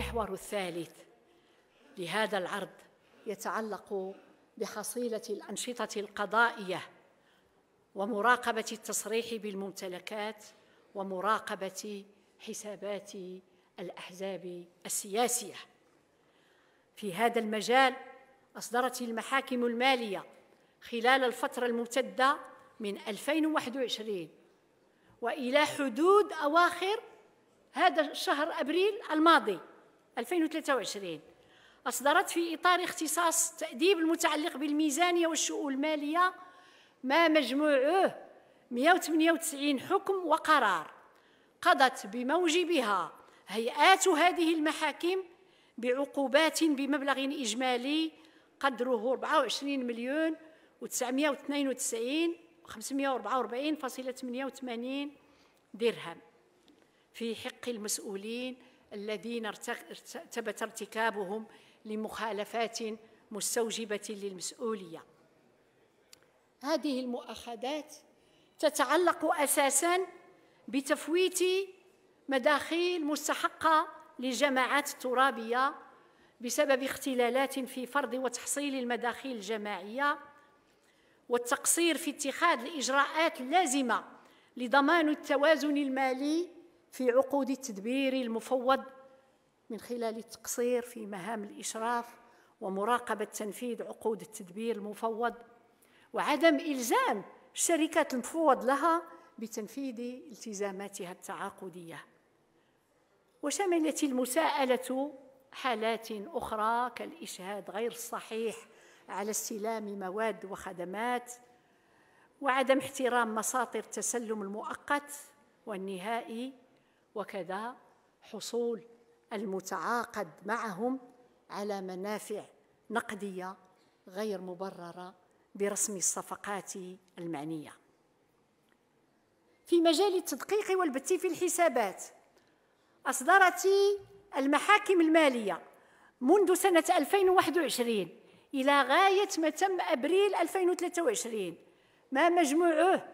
المحور الثالث لهذا العرض يتعلق بحصيلة الأنشطة القضائية ومراقبة التصريح بالممتلكات ومراقبة حسابات الأحزاب السياسية في هذا المجال أصدرت المحاكم المالية خلال الفترة الممتدة من 2021 وإلى حدود أواخر هذا الشهر أبريل الماضي 2023 أصدرت في إطار اختصاص تأديب المتعلق بالميزانية والشؤون المالية ما مجموعه 198 حكم وقرار قضت بموجبها هيئات هذه المحاكم بعقوبات بمبلغ إجمالي قدره 24 مليون و992 544.88 درهم في حق المسؤولين الذين ثبت ارتكابهم لمخالفات مستوجبة للمسؤولية هذه المؤاخذات تتعلق أساساً بتفويت مداخيل مستحقة للجماعات الترابية بسبب اختلالات في فرض وتحصيل المداخيل الجماعية والتقصير في اتخاذ الإجراءات اللازمة لضمان التوازن المالي في عقود التدبير المفوض من خلال التقصير في مهام الإشراف ومراقبة تنفيذ عقود التدبير المفوض وعدم إلزام الشركات المفوض لها بتنفيذ التزاماتها التعاقدية وشملت المساءلة حالات أخرى كالإشهاد غير الصحيح على استلام مواد وخدمات وعدم احترام مساطر التسلم المؤقت والنهائي وكذا حصول المتعاقد معهم على منافع نقديه غير مبرره برسم الصفقات المعنيه في مجال التدقيق والبت في الحسابات أصدرت المحاكم المالية منذ سنة 2021 إلى غاية ما تم أبريل 2023 ما مجموعه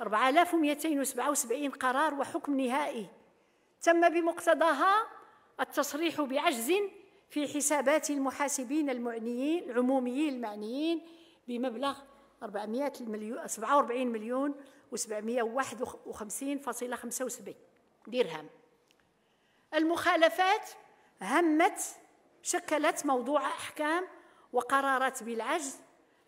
4277 قرار وحكم نهائي تم بمقتضاها التصريح بعجز في حسابات المحاسبين المعنيين العموميين المعنيين بمبلغ 400 مليون 47 مليون و751.75 درهم المخالفات همت شكلت موضوع احكام وقرارات بالعجز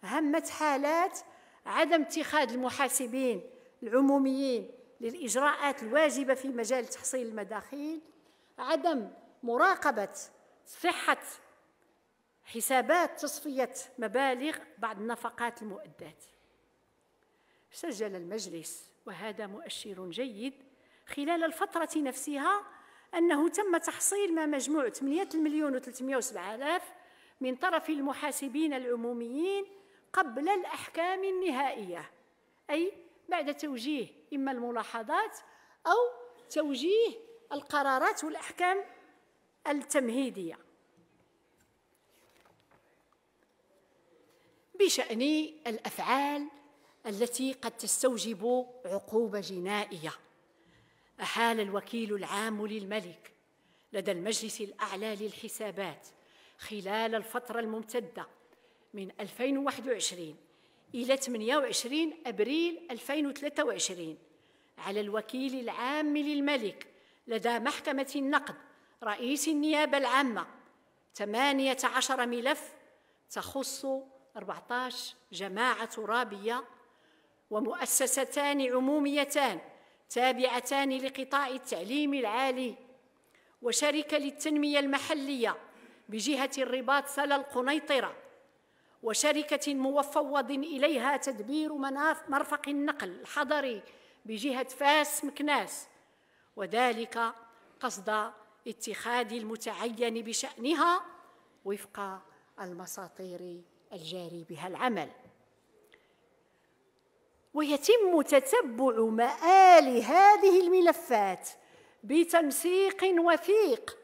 همت حالات عدم اتخاذ المحاسبين العموميين للإجراءات الواجبة في مجال تحصيل المداخيل عدم مراقبة صحة حسابات تصفية مبالغ بعد النفقات المؤدات سجل المجلس وهذا مؤشر جيد خلال الفترة نفسها أنه تم تحصيل ما مجموع 8 مليون و 307 آلاف من طرف المحاسبين العموميين قبل الأحكام النهائية أي بعد توجيه إما الملاحظات أو توجيه القرارات والأحكام التمهيدية بشأن الأفعال التي قد تستوجب عقوبة جنائية أحال الوكيل العام للملك لدى المجلس الأعلى للحسابات خلال الفترة الممتدة من 2021 إلى 28 أبريل 2023 على الوكيل العام للملك لدى محكمة النقد رئيس النيابة العامة 18 ملف تخص 14 جماعة ترابية ومؤسستان عموميتان تابعتان لقطاع التعليم العالي وشركة للتنمية المحلية بجهة الرباط سلا القنيطرة وشركة مفوض إليها تدبير مرفق النقل الحضري بجهة فاس مكناس وذلك قصد اتخاذ المتعين بشأنها وفق المساطير الجاري بها العمل ويتم تتبع مآل هذه الملفات بتنسيق وثيق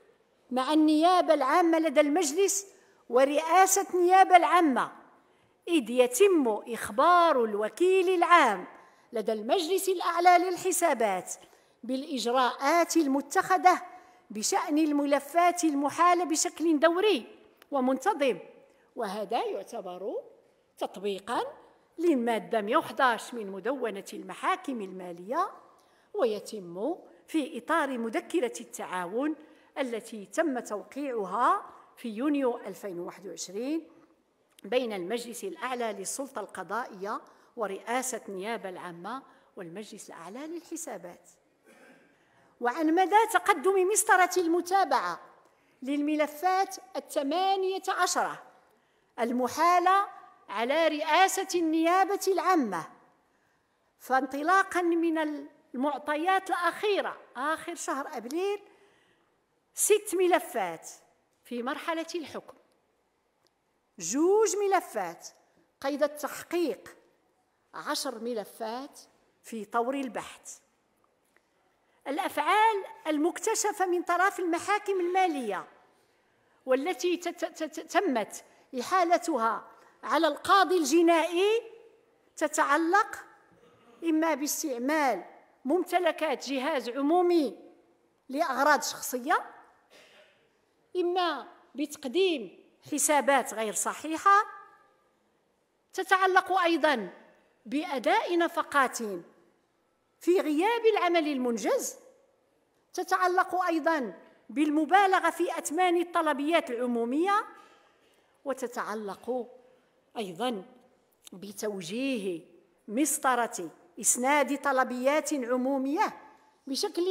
مع النيابة العامة لدى المجلس ورئاسة نيابة العامة إذ يتم إخبار الوكيل العام لدى المجلس الأعلى للحسابات بالإجراءات المتخذة بشأن الملفات المحالة بشكل دوري ومنتظم وهذا يعتبر تطبيقا للمادة 111 من مدونة المحاكم المالية ويتم في إطار مذكرة التعاون التي تم توقيعها في يونيو 2021 بين المجلس الأعلى للسلطة القضائية ورئاسة النيابة العامة والمجلس الأعلى للحسابات وعن مدى تقدم مسطرة المتابعة للملفات الثمانية عشرة المحالة على رئاسة النيابة العامة فانطلاقا من المعطيات الأخيرة آخر شهر أبريل ست ملفات في مرحلة الحكم جوج ملفات قيد التحقيق عشر ملفات في طور البحث الأفعال المكتشفة من طرف المحاكم المالية والتي تمت إحالتها على القاضي الجنائي تتعلق إما باستعمال ممتلكات جهاز عمومي لأغراض شخصية إما بتقديم حسابات غير صحيحة تتعلق أيضا بأداء نفقات في غياب العمل المنجز تتعلق أيضا بالمبالغة في أتمان الطلبيات العمومية وتتعلق أيضا بتوجيه مسطرة إسناد طلبيات عمومية بشكل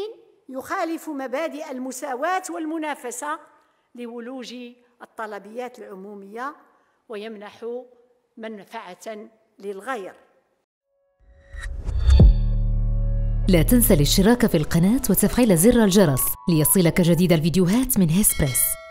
يخالف مبادئ المساواة والمنافسة لولوج الطلبيات العمومية ويمنح منفعة للغير لا تنسى الاشتراك في القناة وتفعيل زر الجرس ليصلك جديد الفيديوهات من هيسبريس